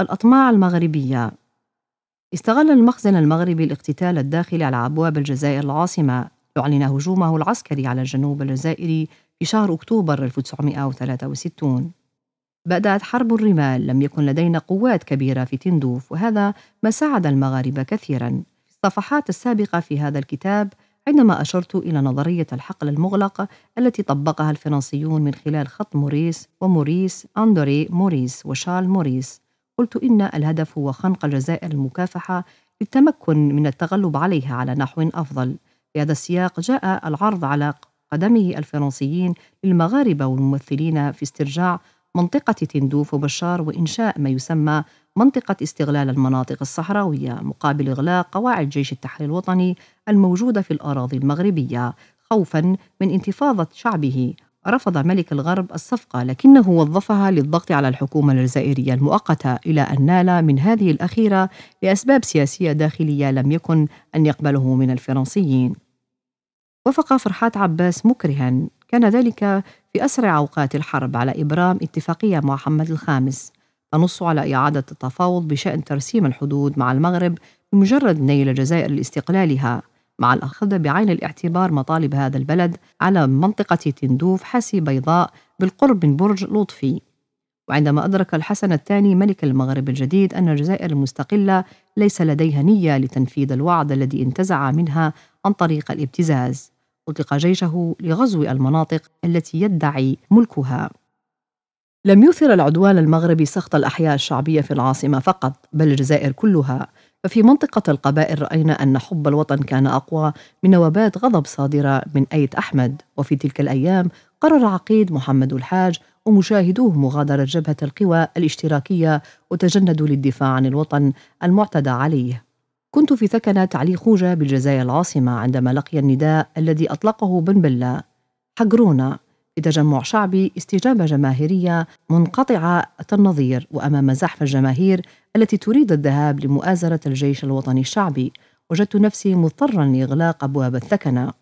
الأطماع المغربية استغل المخزن المغربي الاقتتال الداخلي على أبواب الجزائر العاصمة يعلن هجومه العسكري على الجنوب الجزائري في شهر أكتوبر 1963 بدأت حرب الرمال لم يكن لدينا قوات كبيرة في تندوف وهذا ما ساعد المغاربة كثيرا في الصفحات السابقة في هذا الكتاب عندما أشرت إلى نظرية الحقل المغلق التي طبقها الفرنسيون من خلال خط موريس وموريس أندري موريس وشارل موريس قلت إن الهدف هو خنق الجزائر المكافحة للتمكن من التغلب عليها على نحو أفضل في هذا السياق جاء العرض على قدمه الفرنسيين للمغاربة والممثلين في استرجاع منطقة تندوف وبشار وإنشاء ما يسمى منطقة استغلال المناطق الصحراوية مقابل إغلاق قواعد جيش التحرير الوطني الموجودة في الأراضي المغربية خوفا من انتفاضة شعبه رفض ملك الغرب الصفقة لكنه وظفها للضغط على الحكومة الجزائرية المؤقتة إلى أن نال من هذه الأخيرة لأسباب سياسية داخلية لم يكن أن يقبله من الفرنسيين وافق فرحات عباس مكرها كان ذلك في أسرع أوقات الحرب على إبرام اتفاقية مع محمد الخامس تنص على إعادة التفاوض بشأن ترسيم الحدود مع المغرب بمجرد نيل الجزائر لاستقلالها مع الأخذ بعين الاعتبار مطالب هذا البلد على منطقة تندوف حسي بيضاء بالقرب من برج لطفي وعندما أدرك الحسن الثاني ملك المغرب الجديد أن الجزائر المستقلة ليس لديها نية لتنفيذ الوعد الذي انتزع منها عن طريق الابتزاز أطلق جيشه لغزو المناطق التي يدعي ملكها لم يثر العدوان المغربي سخط الأحياء الشعبية في العاصمة فقط بل الجزائر كلها ففي منطقة القبائل رأينا أن حب الوطن كان أقوى من نوبات غضب صادرة من أيت أحمد وفي تلك الأيام قرر عقيد محمد الحاج ومشاهدوه مغادرة جبهة القوى الاشتراكية وتجندوا للدفاع عن الوطن المعتدى عليه كنت في ثكنة علي خوجة بالجزائر العاصمة عندما لقي النداء الذي أطلقه بن بلة حقرونا لتجمع شعبي استجابة جماهيرية منقطعة النظير وأمام زحف الجماهير التي تريد الذهاب لمؤازرة الجيش الوطني الشعبي وجدت نفسي مضطرا لإغلاق أبواب الثكنة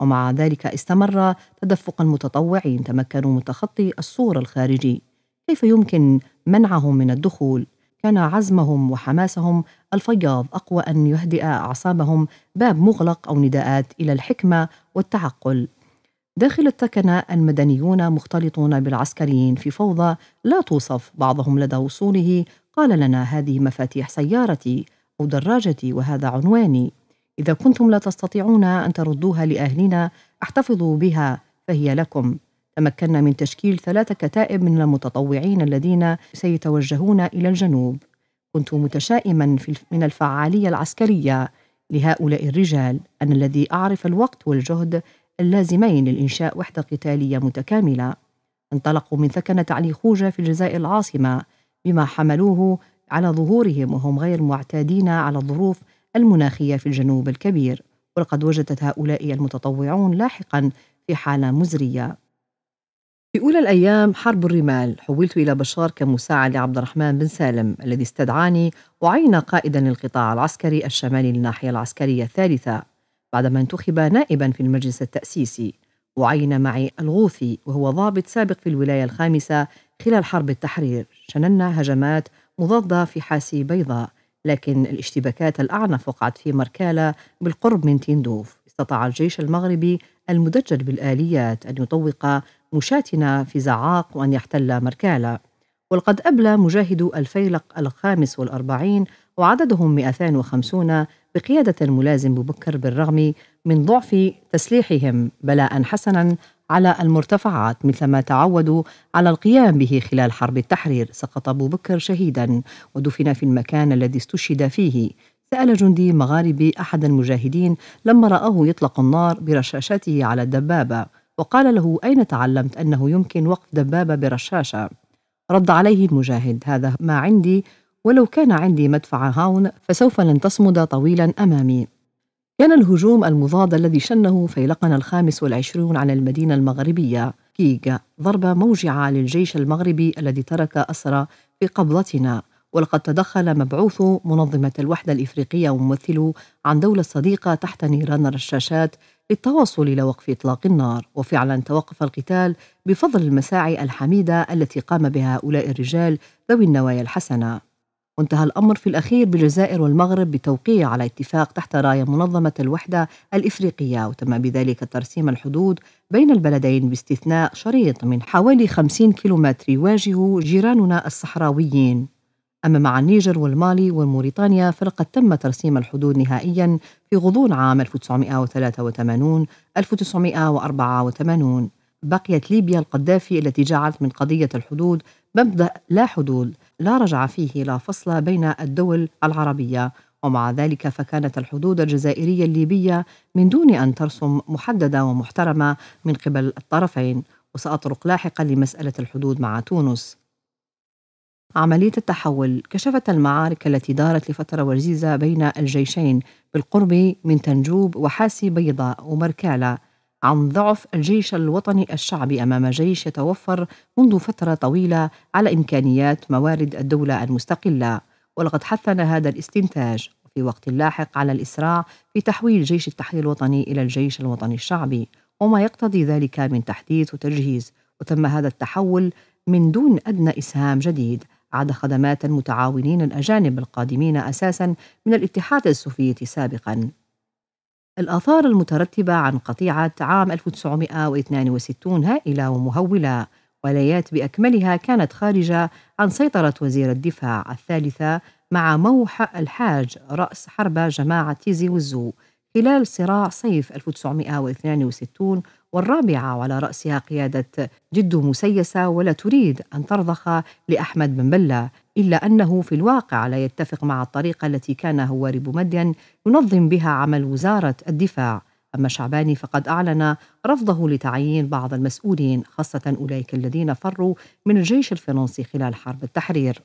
ومع ذلك استمر تدفق المتطوعين تمكنوا من تخطي السور الخارجي كيف يمكن منعهم من الدخول كان عزمهم وحماسهم الفياض اقوى ان يهدئ اعصابهم باب مغلق او نداءات الى الحكمه والتعقل داخل التكنة المدنيون مختلطون بالعسكريين في فوضى لا توصف بعضهم لدى وصوله قال لنا هذه مفاتيح سيارتي أو دراجتي وهذا عنواني إذا كنتم لا تستطيعون أن تردوها لأهلنا احتفظوا بها فهي لكم تمكنا من تشكيل ثلاثة كتائب من المتطوعين الذين سيتوجهون إلى الجنوب كنت متشائما من الفعالية العسكرية لهؤلاء الرجال أنا الذي أعرف الوقت والجهد اللازمين لإنشاء وحدة قتالية متكاملة انطلقوا من ثكنة علي خوجة في الجزائر العاصمة بما حملوه على ظهورهم وهم غير معتادين على الظروف المناخية في الجنوب الكبير ولقد وجدت هؤلاء المتطوعون لاحقا في حالة مزرية في أولى الأيام حرب الرمال حولت إلى بشار كمساعد لعبد الرحمن بن سالم الذي استدعاني وعين قائدا للقطاع العسكري الشمالي للناحية العسكرية الثالثة بعدما انتخب نائبا في المجلس التأسيسي وعين معي الغوثي وهو ضابط سابق في الولاية الخامسة خلال حرب التحرير شننا هجمات مضادة في حاسي بيضاء لكن الاشتباكات الأعنف وقعت في مركالة بالقرب من تندوف استطاع الجيش المغربي المدجج بالآليات أن يطوق مشاتنا في زعاق وأن يحتل مركالة ولقد أبلى مجاهدو الفيلق الخامس والأربعين وعددهم 250 بقيادة الملازم بكر بالرغم من ضعف تسليحهم بلاء حسنا على المرتفعات مثلما تعودوا على القيام به خلال حرب التحرير سقط أبو بكر شهيدا ودفن في المكان الذي استشهد فيه سأل جندي مغاربي أحد المجاهدين لما رآه يطلق النار برشاشته على الدبابة وقال له أين تعلمت أنه يمكن وقف دبابة برشاشة رد عليه المجاهد هذا ما عندي ولو كان عندي مدفع هاون فسوف لن تصمد طويلا أمامي كان الهجوم المضاد الذي شنه فيلقنا الخامس والعشرون على المدينة المغربية كيغا ضربة موجعة للجيش المغربي الذي ترك أسرى في قبضتنا ولقد تدخل مبعوث منظمة الوحدة الإفريقية وممثله عن دولة صديقة تحت نيران الرشاشات للتواصل إلى وقف إطلاق النار وفعلا توقف القتال بفضل المساعي الحميدة التي قام بها هؤلاء الرجال ذوي النوايا الحسنة وانتهى الأمر في الأخير بالجزائر والمغرب بتوقيع على اتفاق تحت راية منظمة الوحدة الإفريقية وتم بذلك ترسيم الحدود بين البلدين باستثناء شريط من حوالي 50 كيلومتر يواجه جيراننا الصحراويين أما مع النيجر والمالي وموريتانيا فلقد تم ترسيم الحدود نهائيا في غضون عام 1983 1984 بقيت ليبيا القذافي التي جعلت من قضية الحدود مبدأ لا حدود لا رجع فيه لا فصل بين الدول العربية ومع ذلك فكانت الحدود الجزائرية الليبية من دون أن ترسم محددة ومحترمة من قبل الطرفين وسأطرق لاحقا لمسألة الحدود مع تونس عملية التحول كشفت المعارك التي دارت لفترة وجيزة بين الجيشين بالقرب من تنجوب وحاسي بيضاء ومركالة عن ضعف الجيش الوطني الشعبي أمام جيش يتوفر منذ فترة طويلة على إمكانيات موارد الدولة المستقلة ولقد حثنا هذا الاستنتاج في وقت لاحق على الإسراع في تحويل جيش التحرير الوطني إلى الجيش الوطني الشعبي وما يقتضي ذلك من تحديث وتجهيز وتم هذا التحول من دون أدنى إسهام جديد عاد خدمات المتعاونين الأجانب القادمين أساسا من الاتحاد السوفيتي سابقا الآثار المترتبة عن قطيعة عام 1962 هائلة ومهولة ولايات بأكملها كانت خارجة عن سيطرة وزير الدفاع الثالثة مع موح الحاج رأس حرب جماعة تيزي وزو خلال صراع صيف 1962 والرابعة على رأسها قيادة جد مسيسة ولا تريد أن ترضخ لأحمد بن بلة إلا أنه في الواقع لا يتفق مع الطريقة التي كان هوارب مدين ينظم بها عمل وزارة الدفاع أما شعباني فقد أعلن رفضه لتعيين بعض المسؤولين خاصة أولئك الذين فروا من الجيش الفرنسي خلال حرب التحرير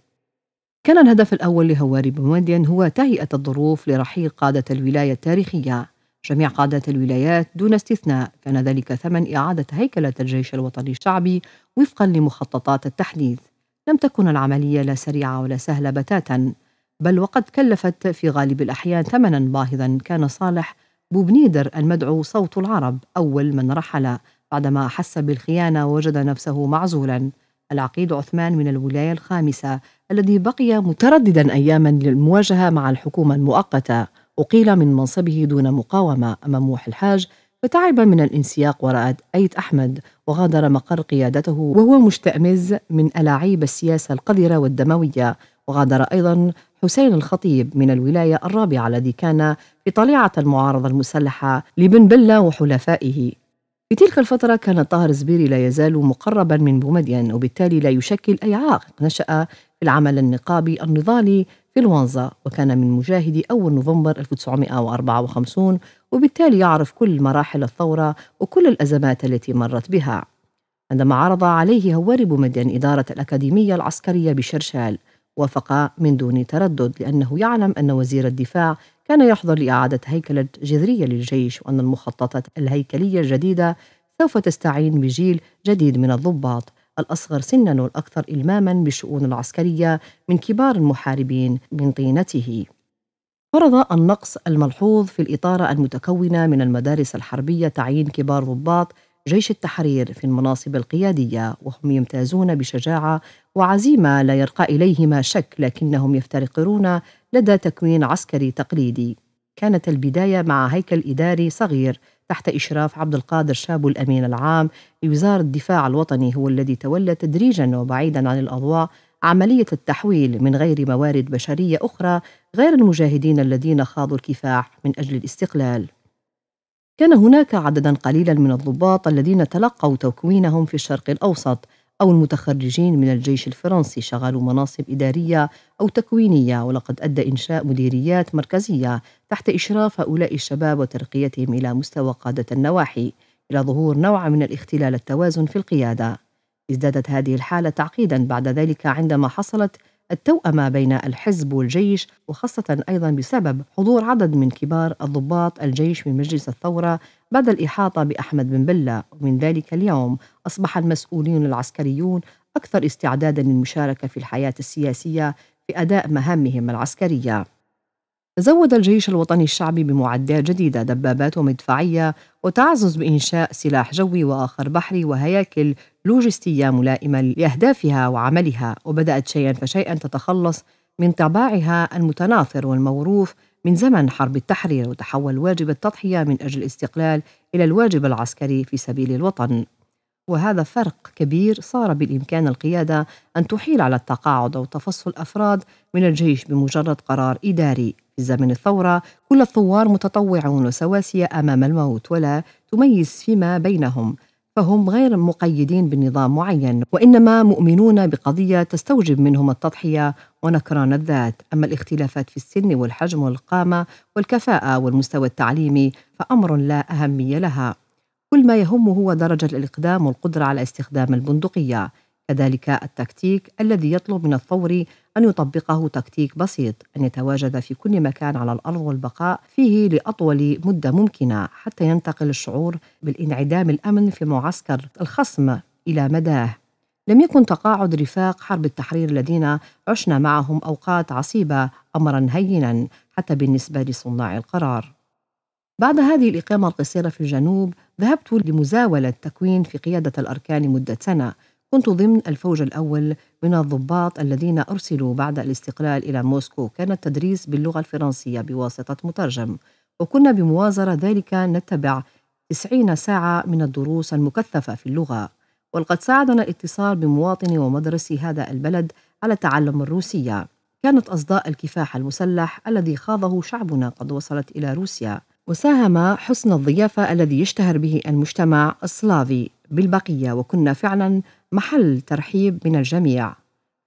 كان الهدف الأول لهواري بومدين هو تهيئة الظروف لرحيل قادة الولاية التاريخية جميع قادة الولايات دون استثناء كان ذلك ثمن إعادة هيكلة الجيش الوطني الشعبي وفقا لمخططات التحديث لم تكن العملية لا سريعة ولا سهلة بتاتا بل وقد كلفت في غالب الأحيان ثمنا باهظا كان صالح بوبنيدر المدعو صوت العرب أول من رحل بعدما أحس بالخيانة وجد نفسه معزولا العقيد عثمان من الولاية الخامسة الذي بقي مترددا أياما للمواجهة مع الحكومة المؤقتة أقيل من منصبه دون مقاومة أمام موح الحاج فتعب من الانسياق وراء أيت أحمد وغادر مقر قيادته وهو مشتأمز من ألاعيب السياسة القذرة والدموية وغادر أيضا حسين الخطيب من الولاية الرابعة الذي كان في طليعة المعارضة المسلحة لبن بلة وحلفائه في تلك الفترة كان طاهر زبيري لا يزال مقربا من بومدين وبالتالي لا يشكل أي عائق نشأ في العمل النقابي النضالي في الوانزا وكان من مجاهدي أول نوفمبر 1954 وبالتالي يعرف كل مراحل الثورة وكل الأزمات التي مرت بها عندما عرض عليه هوارب مدين إدارة الأكاديمية العسكرية بشرشال وافق من دون تردد لأنه يعلم أن وزير الدفاع كان يحضر لإعادة هيكلة جذرية للجيش وأن المخططات الهيكلية الجديدة سوف تستعين بجيل جديد من الضباط الأصغر سنا والأكثر إلماما بالشؤون العسكرية من كبار المحاربين من طينته فرض النقص الملحوظ في الإطارة المتكونة من المدارس الحربية تعيين كبار ضباط جيش التحرير في المناصب القيادية وهم يمتازون بشجاعة وعزيمة لا يرقى إليهما شك لكنهم يفترقون لدى تكوين عسكري تقليدي كانت البداية مع هيكل إداري صغير تحت إشراف عبد القادر شابو الأمين العام لوزارة الدفاع الوطني هو الذي تولى تدريجا وبعيدا عن الأضواء عملية التحويل من غير موارد بشرية أخرى غير المجاهدين الذين خاضوا الكفاح من أجل الاستقلال. كان هناك عددا قليلا من الضباط الذين تلقوا تكوينهم في الشرق الأوسط أو المتخرجين من الجيش الفرنسي شغلوا مناصب إدارية أو تكوينية ولقد أدى إنشاء مديريات مركزية تحت إشراف هؤلاء الشباب وترقيتهم إلى مستوى قادة النواحي إلى ظهور نوع من الاختلال التوازن في القيادة ازدادت هذه الحالة تعقيدا بعد ذلك عندما حصلت التوأمة بين الحزب والجيش وخاصة أيضا بسبب حضور عدد من كبار الضباط الجيش من مجلس الثورة بعد الإحاطة بأحمد بن بلة ومن ذلك اليوم أصبح المسؤولين العسكريون أكثر استعدادا للمشاركة في الحياة السياسية في أداء مهامهم العسكرية زود الجيش الوطني الشعبي بمعدات جديدة دبابات ومدفعية وتعزز بإنشاء سلاح جوي وآخر بحري وهياكل لوجستية ملائمة لأهدافها وعملها وبدأت شيئا فشيئا تتخلص من طباعها المتناثر والموروث من زمن حرب التحرير وتحول واجب التضحية من أجل الاستقلال إلى الواجب العسكري في سبيل الوطن وهذا فرق كبير صار بالإمكان القيادة أن تحيل على التقاعد أو تفصل أفراد من الجيش بمجرد قرار إداري في زمن الثورة كل الثوار متطوعون وسواسية أمام الموت ولا تميز فيما بينهم فهم غير مقيدين بنظام معين وإنما مؤمنون بقضية تستوجب منهم التضحية ونكران الذات أما الاختلافات في السن والحجم والقامة والكفاءة والمستوى التعليمي فأمر لا أهمية لها كل ما يهمه هو درجة الإقدام والقدرة على استخدام البندقية كذلك التكتيك الذي يطلب من الثوري أن يطبقه تكتيك بسيط أن يتواجد في كل مكان على الأرض والبقاء فيه لأطول مدة ممكنة حتى ينتقل الشعور بالانعدام الأمن في معسكر الخصم إلى مداه لم يكن تقاعد رفاق حرب التحرير الذين عشنا معهم أوقات عصيبة أمرا هينا حتى بالنسبة لصناع القرار بعد هذه الإقامة القصيرة في الجنوب ذهبت لمزاولة تكوين في قيادة الأركان مدة سنة كنت ضمن الفوج الأول من الضباط الذين أرسلوا بعد الاستقلال إلى موسكو كان التدريس باللغة الفرنسية بواسطة مترجم وكنا بموازرة ذلك نتبع 90 ساعة من الدروس المكثفة في اللغة ولقد ساعدنا الاتصال بمواطني ومدرسي هذا البلد على تعلم الروسية كانت أصداء الكفاح المسلح الذي خاضه شعبنا قد وصلت إلى روسيا وساهم حسن الضيافة الذي يشتهر به المجتمع السلافي بالبقية وكنا فعلا محل ترحيب من الجميع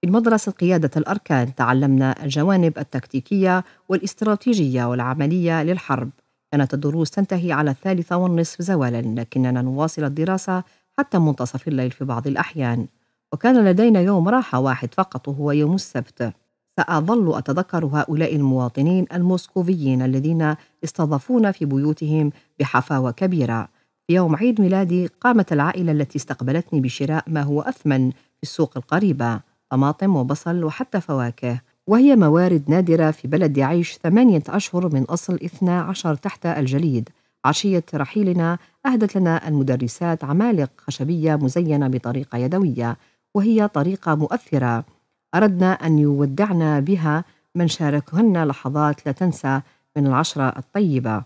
في مدرسة قيادة الأركان تعلمنا الجوانب التكتيكية والاستراتيجية والعملية للحرب كانت الدروس تنتهي على الثالثة والنصف زوالا لكننا نواصل الدراسة حتى منتصف الليل في بعض الأحيان وكان لدينا يوم راحة واحد فقط وهو يوم السبت سأظل أتذكر هؤلاء المواطنين الموسكوفيين الذين استضافونا في بيوتهم بحفاوة كبيرة في يوم عيد ميلادي قامت العائلة التي استقبلتني بشراء ما هو أثمن في السوق القريبة طماطم وبصل وحتى فواكه وهي موارد نادرة في بلد يعيش ثمانية أشهر من أصل 12 تحت الجليد عشية رحيلنا أهدت لنا المدرسات عمالق خشبية مزينة بطريقة يدوية وهي طريقة مؤثرة أردنا أن يودعنا بها من شاركهن لحظات لا تنسى من العشرة الطيبة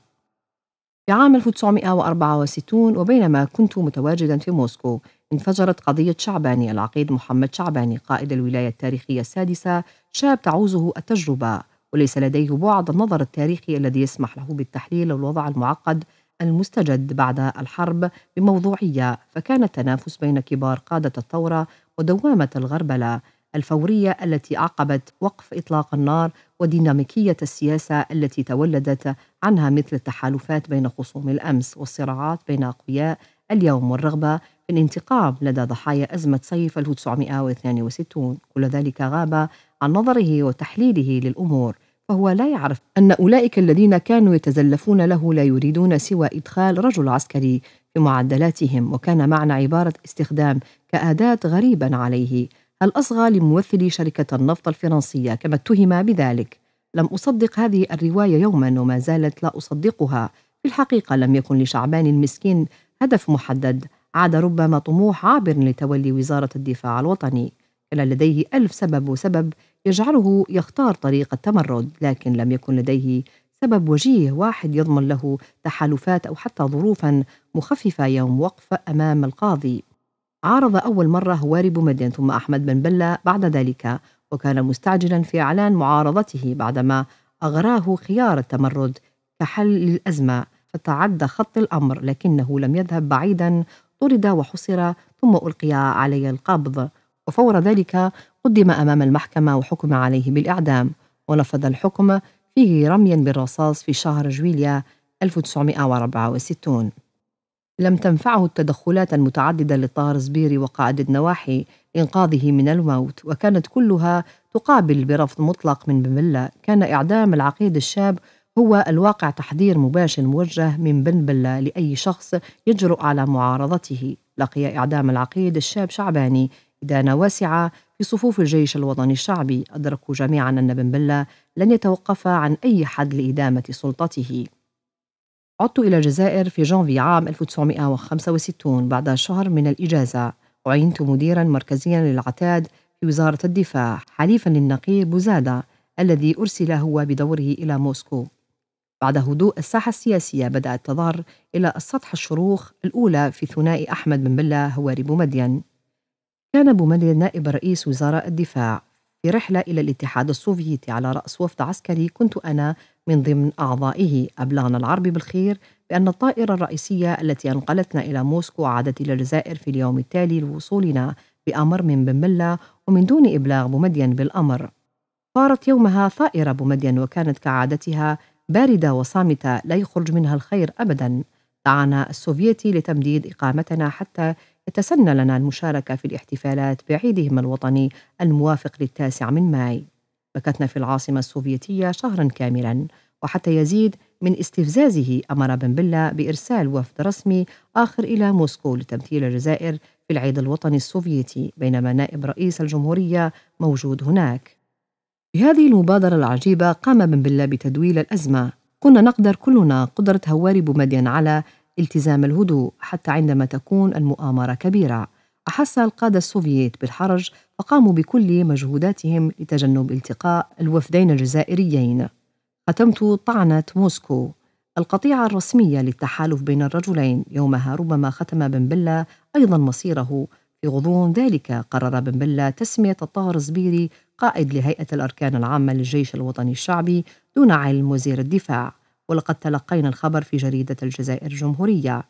في عام 1964 وبينما كنت متواجدا في موسكو انفجرت قضية شعباني العقيد محمد شعباني قائد الولاية التاريخية السادسة شاب تعوزه التجربة وليس لديه بعد النظر التاريخي الذي يسمح له بالتحليل الوضع المعقد المستجد بعد الحرب بموضوعية فكان التنافس بين كبار قادة الثورة ودوامة الغربلة الفورية التي أعقبت وقف إطلاق النار وديناميكية السياسة التي تولدت عنها مثل التحالفات بين خصوم الأمس والصراعات بين أقوياء اليوم والرغبة في الانتقام لدى ضحايا أزمة صيف 1962 كل ذلك غاب عن نظره وتحليله للأمور فهو لا يعرف أن أولئك الذين كانوا يتزلفون له لا يريدون سوى إدخال رجل عسكري في معدلاتهم وكان معنى عبارة استخدام كأداة غريبا عليه الأصغى لممثلي شركة النفط الفرنسية كما اتهم بذلك لم أصدق هذه الرواية يوما وما زالت لا أصدقها في الحقيقة لم يكن لشعبان المسكين هدف محدد عاد ربما طموح عابر لتولي وزارة الدفاع الوطني كان لديه ألف سبب وسبب يجعله يختار طريق التمرد لكن لم يكن لديه سبب وجيه واحد يضمن له تحالفات أو حتى ظروفا مخففة يوم وقف أمام القاضي عارض أول مرة هوارب مدين ثم أحمد بن بلة بعد ذلك وكان مستعجلا في إعلان معارضته بعدما أغراه خيار التمرد كحل للأزمة فتعدى خط الأمر لكنه لم يذهب بعيدا طرد وحصر ثم ألقي علي القبض وفور ذلك قدم أمام المحكمة وحكم عليه بالإعدام ونفذ الحكم فيه رميا بالرصاص في شهر جويليا 1964 لم تنفعه التدخلات المتعددة لطاهر زبيري وقاعدة نواحي لإنقاذه من الموت وكانت كلها تقابل برفض مطلق من بملة كان إعدام العقيد الشاب هو الواقع تحذير مباشر موجه من بن بلة لأي شخص يجرؤ على معارضته لقي إعدام العقيد الشاب شعباني إدانة واسعة في صفوف الجيش الوطني الشعبي أدركوا جميعا أن بن بلة لن يتوقف عن أي حد لإدامة سلطته عدت إلى الجزائر في جانفي عام 1965 بعد شهر من الإجازة وعينت مديرا مركزيا للعتاد في وزارة الدفاع حليفا للنقيب بوزادة الذي أرسل هو بدوره إلى موسكو بعد هدوء الساحة السياسية بدأت تظهر إلى السطح الشروخ الأولى في ثنائي أحمد بن بلا هواري بومدين كان بومدين نائب رئيس وزراء الدفاع في رحلة إلى الاتحاد السوفيتي على رأس وفد عسكري كنت أنا من ضمن أعضائه أبلغنا العربي بالخير بأن الطائرة الرئيسية التي أنقلتنا إلى موسكو عادت إلى الجزائر في اليوم التالي لوصولنا بأمر من بملة ومن دون إبلاغ بومدين بالأمر طارت يومها طائرة بومدين وكانت كعادتها باردة وصامتة لا يخرج منها الخير أبدا دعانا السوفيتي لتمديد إقامتنا حتى يتسنى لنا المشاركة في الاحتفالات بعيدهم الوطني الموافق للتاسع من مايو مكثنا في العاصمة السوفيتية شهرا كاملا وحتى يزيد من استفزازه أمر بن بلة بإرسال وفد رسمي آخر إلى موسكو لتمثيل الجزائر في العيد الوطني السوفيتي بينما نائب رئيس الجمهورية موجود هناك بهذه المبادرة العجيبة قام بن بلة بتدويل الأزمة كنا نقدر كلنا قدرة هواري بومدين على التزام الهدوء حتى عندما تكون المؤامرة كبيرة أحس القادة السوفييت بالحرج فقاموا بكل مجهوداتهم لتجنب التقاء الوفدين الجزائريين ختمت طعنة موسكو القطيعة الرسمية للتحالف بين الرجلين يومها ربما ختم بن بلة أيضا مصيره في غضون ذلك قرر بن بلة تسمية الطاهر زبيري قائد لهيئة الأركان العامة للجيش الوطني الشعبي دون علم وزير الدفاع ولقد تلقينا الخبر في جريدة الجزائر الجمهورية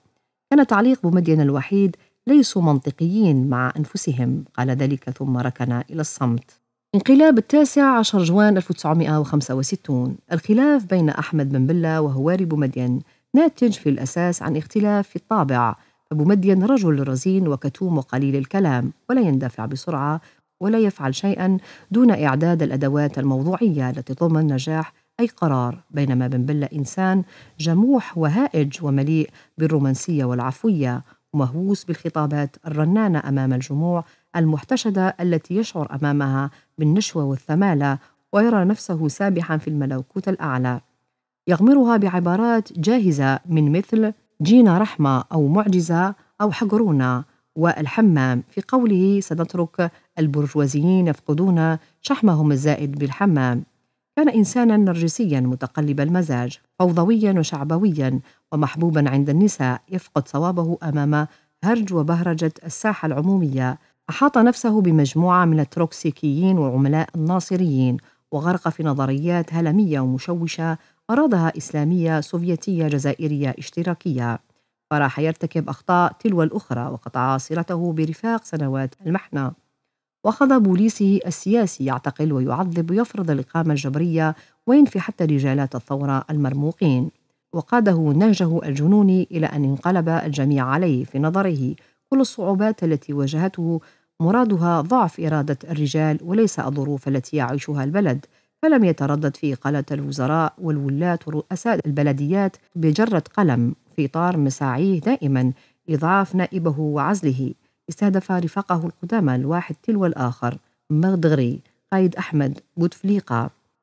كان تعليق بومدين الوحيد ليسوا منطقيين مع أنفسهم قال ذلك ثم ركن إلى الصمت انقلاب التاسع عشر جوان 1965 الخلاف بين أحمد بن بلة وهواري بومدين ناتج في الأساس عن اختلاف في الطابع فبومدين رجل رزين وكتوم وقليل الكلام ولا يندفع بسرعة ولا يفعل شيئا دون إعداد الأدوات الموضوعية التي تضمن نجاح أي قرار بينما بن بلة إنسان جموح وهائج ومليء بالرومانسية والعفوية مهووس بالخطابات الرنانة أمام الجموع المحتشدة التي يشعر أمامها بالنشوة والثمالة ويرى نفسه سابحا في الملوكوت الأعلى يغمرها بعبارات جاهزة من مثل جينا رحمة أو معجزة أو حقرونا والحمام في قوله سنترك البرجوازيين يفقدون شحمهم الزائد بالحمام كان إنسانا نرجسيا متقلب المزاج فوضويا وشعبويا ومحبوبا عند النساء يفقد صوابه أمام هرج وبهرجة الساحة العمومية أحاط نفسه بمجموعة من التروكسيكيين وعملاء الناصريين وغرق في نظريات هلمية ومشوشة أرادها إسلامية سوفيتية جزائرية اشتراكية فراح يرتكب أخطاء تلو الأخرى وقطع صلته برفاق سنوات المحنة وخذ بوليسه السياسي يعتقل ويعذب ويفرض الإقامة الجبرية وينفي حتى رجالات الثورة المرموقين وقاده نهجه الجنوني إلى أن انقلب الجميع عليه في نظره كل الصعوبات التي واجهته مرادها ضعف إرادة الرجال وليس الظروف التي يعيشها البلد فلم يتردد في إقالة الوزراء والولاة ورؤساء البلديات بجرة قلم في إطار مساعيه دائما إضعاف نائبه وعزله استهدف رفاقه القدامى الواحد تلو الآخر مغدغري قايد أحمد بوتفليقة